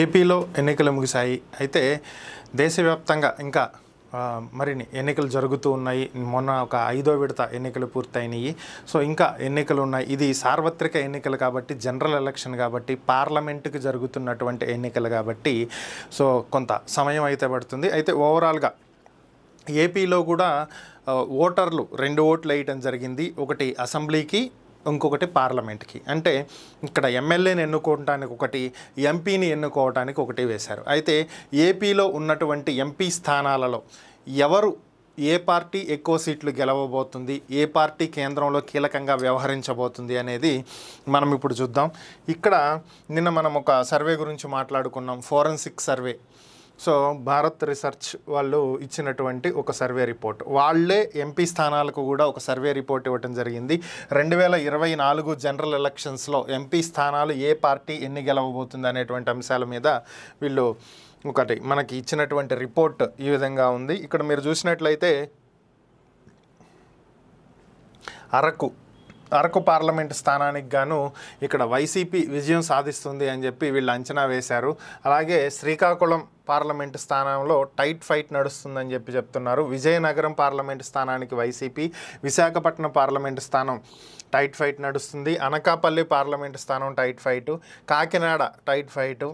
ఏపీలో ఎన్నికలు ముగిశాయి అయితే దేశవ్యాప్తంగా ఇంకా మరిన్ని ఎన్నికలు జరుగుతూ ఉన్నాయి మొన్న ఒక ఐదో విడత ఎన్నికలు పూర్తయినాయి సో ఇంకా ఎన్నికలు ఉన్నాయి ఇది సార్వత్రిక ఎన్నికలు కాబట్టి జనరల్ ఎలక్షన్ కాబట్టి పార్లమెంటుకి జరుగుతున్నటువంటి ఎన్నికలు కాబట్టి సో కొంత సమయం అయితే పడుతుంది అయితే ఓవరాల్గా ఏపీలో కూడా ఓటర్లు రెండు ఓట్లు వేయటం జరిగింది ఒకటి అసెంబ్లీకి ఇంకొకటి పార్లమెంట్కి అంటే ఇక్కడ ఎమ్మెల్యేని ఎన్నుకోవటానికి ఒకటి ఎంపీని ఎన్నుకోవటానికి ఒకటి వేశారు అయితే ఏపీలో ఉన్నటువంటి ఎంపీ స్థానాలలో ఎవరు ఏ పార్టీ ఎక్కువ సీట్లు గెలవబోతుంది ఏ పార్టీ కేంద్రంలో కీలకంగా వ్యవహరించబోతుంది అనేది మనం ఇప్పుడు చూద్దాం ఇక్కడ నిన్న మనం ఒక సర్వే గురించి మాట్లాడుకున్నాం forensic survey so Bharat research వాళ్ళు ఇచ్చినటువంటి ఒక సర్వే రిపోర్ట్ వాళ్ళే ఎంపీ స్థానాలకు కూడా ఒక సర్వే రిపోర్ట్ ఇవ్వటం జరిగింది రెండు వేల ఇరవై నాలుగు జనరల్ ఎలక్షన్స్లో ఎంపీ స్థానాలు ఏ పార్టీ ఎన్ని గెలవబోతుంది అనేటువంటి అంశాల మీద వీళ్ళు ఒకటి మనకి ఇచ్చినటువంటి రిపోర్ట్ ఈ విధంగా ఉంది ఇక్కడ మీరు చూసినట్లయితే అరకు అరకు పార్లమెంట్ స్థానానికి గాను ఇక్కడ వైసీపీ విజయం సాధిస్తుంది అని చెప్పి వీళ్ళు అంచనా వేశారు అలాగే శ్రీకాకుళం పార్లమెంటు స్థానంలో టైట్ ఫైట్ నడుస్తుందని చెప్పి చెప్తున్నారు విజయనగరం పార్లమెంటు స్థానానికి వైసీపీ విశాఖపట్నం పార్లమెంటు స్థానం టైట్ ఫైట్ నడుస్తుంది అనకాపల్లి పార్లమెంటు స్థానం tight fight Kakinada tight fight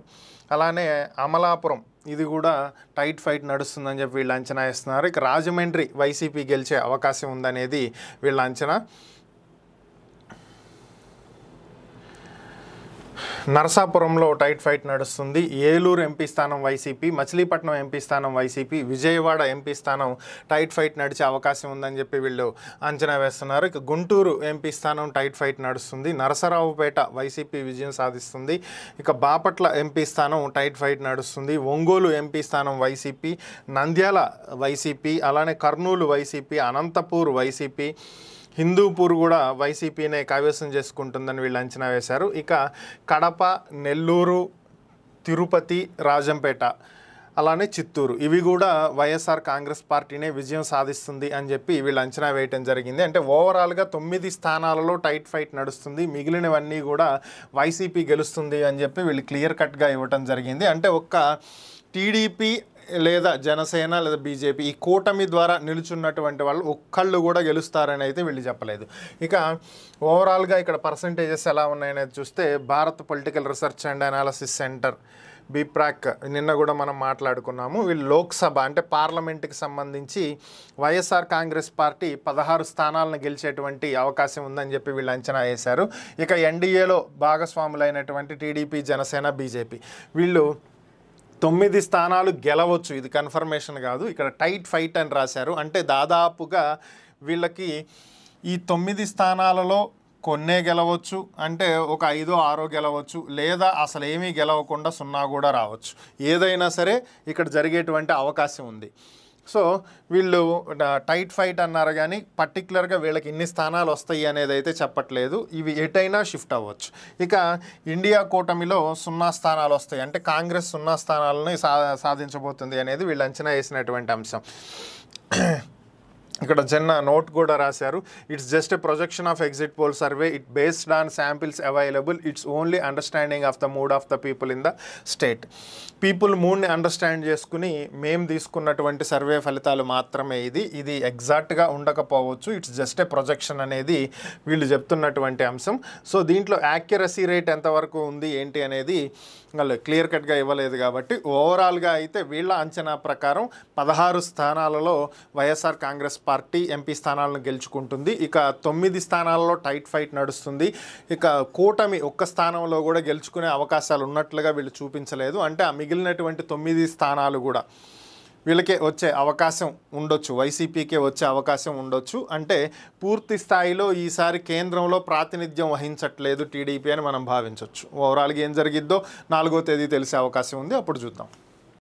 అలానే అమలాపురం ఇది కూడా టైట్ ఫైట్ నడుస్తుందని చెప్పి వీళ్ళు అంచనా వేస్తున్నారు ఇక రాజమండ్రి వైసీపీ గెలిచే అవకాశం ఉందనేది వీళ్ళ అంచనా నరసాపురంలో టైట్ ఫైట్ నడుస్తుంది ఏలూరు ఎంపీ స్థానం వైసీపీ మచిలీపట్నం ఎంపీ స్థానం వైసీపీ విజయవాడ ఎంపీ స్థానం టైట్ ఫైట్ నడిచే అవకాశం ఉందని చెప్పి వీళ్ళు అంచనా వేస్తున్నారు ఇక గుంటూరు ఎంపీ స్థానం టైట్ ఫైట్ నడుస్తుంది నరసరావుపేట వైసీపీ విజయం సాధిస్తుంది ఇక బాపట్ల ఎంపీ స్థానం టైట్ ఫైట్ నడుస్తుంది ఒంగోలు ఎంపీ స్థానం వైసీపీ నంద్యాల వైసీపీ అలానే కర్నూలు వైసీపీ అనంతపూర్ వైసీపీ హిందూపూర్ కూడా వైసీపీనే కైవసం చేసుకుంటుందని వీళ్ళు అంచనా వేశారు ఇక కడప నెల్లూరు తిరుపతి రాజంపేట అలానే చిత్తూరు ఇవి కూడా వైఎస్ఆర్ కాంగ్రెస్ పార్టీనే విజయం సాధిస్తుంది అని చెప్పి వీళ్ళు అంచనా వేయటం జరిగింది అంటే ఓవరాల్గా తొమ్మిది స్థానాలలో టైట్ ఫైట్ నడుస్తుంది మిగిలినవన్నీ కూడా వైసీపీ గెలుస్తుంది అని చెప్పి వీళ్ళు క్లియర్ కట్గా ఇవ్వటం జరిగింది అంటే ఒక్క టీడీపీ లేదా జనసేన లేదా బీజేపీ ఈ కూటమి ద్వారా నిలుచున్నటువంటి వాళ్ళు ఒక్కళ్ళు కూడా గెలుస్తారని అయితే వీళ్ళు చెప్పలేదు ఇక ఓవరాల్గా ఇక్కడ పర్సంటేజెస్ ఎలా ఉన్నాయనేది చూస్తే Bharat political research and analysis centre BPRAC నిన్న కూడా మనం మాట్లాడుకున్నాము వీళ్ళు లోక్సభ అంటే పార్లమెంట్కి సంబంధించి వైఎస్ఆర్ కాంగ్రెస్ పార్టీ పదహారు స్థానాలను గెలిచేటువంటి అవకాశం ఉందని చెప్పి వీళ్ళు అంచనా వేశారు ఇక ఎన్డీఏలో భాగస్వాములైనటువంటి టీడీపీ జనసేన బీజేపీ వీళ్ళు తొమ్మిది స్థానాలు గెలవచ్చు ఇది కన్ఫర్మేషన్ కాదు ఇక్కడ టైట్ ఫైట్ అని రాశారు అంటే దాదాపుగా వీళ్ళకి ఈ తొమ్మిది స్థానాలలో కొన్నే గెలవచ్చు అంటే ఒక ఐదో ఆరో గెలవచ్చు లేదా అసలు ఏమీ గెలవకుండా సున్నా కూడా రావచ్చు ఏదైనా సరే ఇక్కడ జరిగేటువంటి అవకాశం ఉంది సో వీళ్ళు టైట్ ఫైట్ అన్నారు కానీ పర్టికులర్గా వీళ్ళకి ఇన్ని స్థానాలు వస్తాయి అనేది అయితే చెప్పట్లేదు ఇవి ఎటైనా షిఫ్ట్ అవ్వచ్చు ఇక ఇండియా కూటమిలో సున్నా స్థానాలు వస్తాయి అంటే కాంగ్రెస్ సున్నా స్థానాలని సాధించబోతుంది అనేది వీళ్ళు అంచనా వేసినటువంటి అంశం ఇక్కడ చిన్న నోట్ కూడా రాశారు it's just a projection of exit poll survey it based on samples available it's only understanding of the mood of the people in the state people మూడ్ని అండర్స్టాండ్ చేసుకుని మేము తీసుకున్నటువంటి సర్వే ఫలితాలు మాత్రమే ఇది ఇది ఎగ్జాక్ట్గా ఉండకపోవచ్చు ఇట్స్ జస్ట్ ఎ ప్రొజెక్షన్ అనేది వీళ్ళు చెప్తున్నటువంటి అంశం సో దీంట్లో యాక్యురసీ రేట్ ఎంతవరకు ఉంది ఏంటి అనేది వాళ్ళు క్లియర్ కట్గా ఇవ్వలేదు కాబట్టి ఓవరాల్గా అయితే వీళ్ళ అంచనా ప్రకారం పదహారు స్థానాలలో వైఎస్ఆర్ కాంగ్రెస్ పార్టీ ఎంపీ స్థానాలను గెలుచుకుంటుంది ఇక తొమ్మిది స్థానాల్లో టైట్ ఫైట్ నడుస్తుంది ఇక కూటమి ఒక్క స్థానంలో కూడా గెలుచుకునే అవకాశాలు ఉన్నట్లుగా వీళ్ళు చూపించలేదు అంటే ఆ మిగిలినటువంటి తొమ్మిది స్థానాలు కూడా వీళ్ళకే వచ్చే అవకాశం ఉండొచ్చు వైసీపీకే వచ్చే అవకాశం ఉండొచ్చు అంటే పూర్తి స్థాయిలో ఈసారి కేంద్రంలో ప్రాతినిధ్యం వహించట్లేదు టీడీపీ అని మనం భావించవచ్చు ఓవరాల్గా ఏం జరిగిద్దో నాలుగో తేదీ తెలిసే అవకాశం ఉంది అప్పుడు చూద్దాం